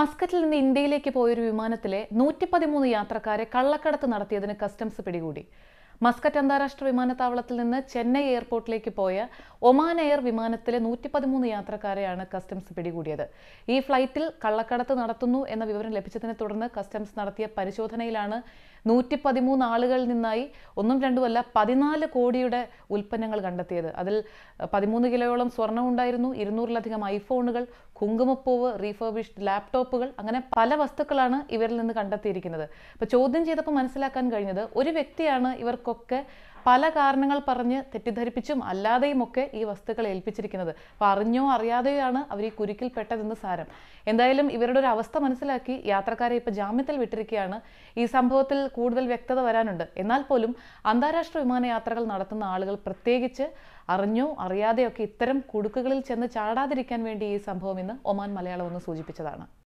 മസ്കറ്റിൽ നിന്ന് ഇന്ത്യയിലേക്ക് പോയൊരു വിമാനത്തിലെ നൂറ്റി പതിമൂന്ന് യാത്രക്കാരെ കള്ളക്കടത്ത് നടത്തിയതിന് കസ്റ്റംസ് പിടികൂടി മസ്കറ്റ് അന്താരാഷ്ട്ര വിമാനത്താവളത്തിൽ നിന്ന് ചെന്നൈ എയർപോർട്ടിലേക്ക് പോയ ഒമാൻ എയർ വിമാനത്തിലെ നൂറ്റി പതിമൂന്ന് യാത്രക്കാരെയാണ് കസ്റ്റംസ് പിടികൂടിയത് ഈ ഫ്ലൈറ്റിൽ കള്ളക്കടത്ത് നടത്തുന്നു എന്ന വിവരം ലഭിച്ചതിനെ തുടർന്ന് കസ്റ്റംസ് നടത്തിയ പരിശോധനയിലാണ് നൂറ്റി പതിമൂന്ന് ആളുകളിൽ നിന്നായി ഒന്നും രണ്ടുമല്ല പതിനാല് കോടിയുടെ ഉൽപ്പന്നങ്ങൾ കണ്ടെത്തിയത് അതിൽ പതിമൂന്ന് കിലോയോളം സ്വർണം ഉണ്ടായിരുന്നു ഇരുന്നൂറിലധികം ഐഫോണുകൾ കുങ്കുമപ്പൂവ് റീഫർബിഷ്ഡ് ലാപ്ടോപ്പുകൾ അങ്ങനെ പല വസ്തുക്കളാണ് ഇവരിൽ നിന്ന് കണ്ടെത്തിയിരിക്കുന്നത് അപ്പോൾ ചോദ്യം ചെയ്തപ്പോൾ മനസ്സിലാക്കാൻ കഴിഞ്ഞത് ഒരു വ്യക്തിയാണ് ഇവർക്കൊക്കെ പല കാരണങ്ങൾ പറഞ്ഞ് തെറ്റിദ്ധരിപ്പിച്ചും ഒക്കെ ഈ വസ്തുക്കൾ ഏൽപ്പിച്ചിരിക്കുന്നത് അപ്പോൾ അറിഞ്ഞോ അറിയാതെയാണ് അവർ ഈ കുരുക്കിൽ പെട്ടതെന്ന് സാരം എന്തായാലും ഇവരുടെ ഒരു അവസ്ഥ മനസ്സിലാക്കി യാത്രക്കാരെ ഇപ്പോൾ ജാമ്യത്തിൽ വിട്ടിരിക്കുകയാണ് ഈ സംഭവത്തിൽ കൂടുതൽ വ്യക്തത വരാനുണ്ട് എന്നാൽ പോലും അന്താരാഷ്ട്ര വിമാനയാത്രകൾ നടത്തുന്ന ആളുകൾ പ്രത്യേകിച്ച് അറിഞ്ഞോ അറിയാതെയൊക്കെ ഇത്തരം കുടുക്കുകളിൽ ചെന്ന് ചാടാതിരിക്കാൻ വേണ്ടി ഈ സംഭവം ഇന്ന് ഒമാൻ മലയാളം ഒന്ന് സൂചിപ്പിച്ചതാണ്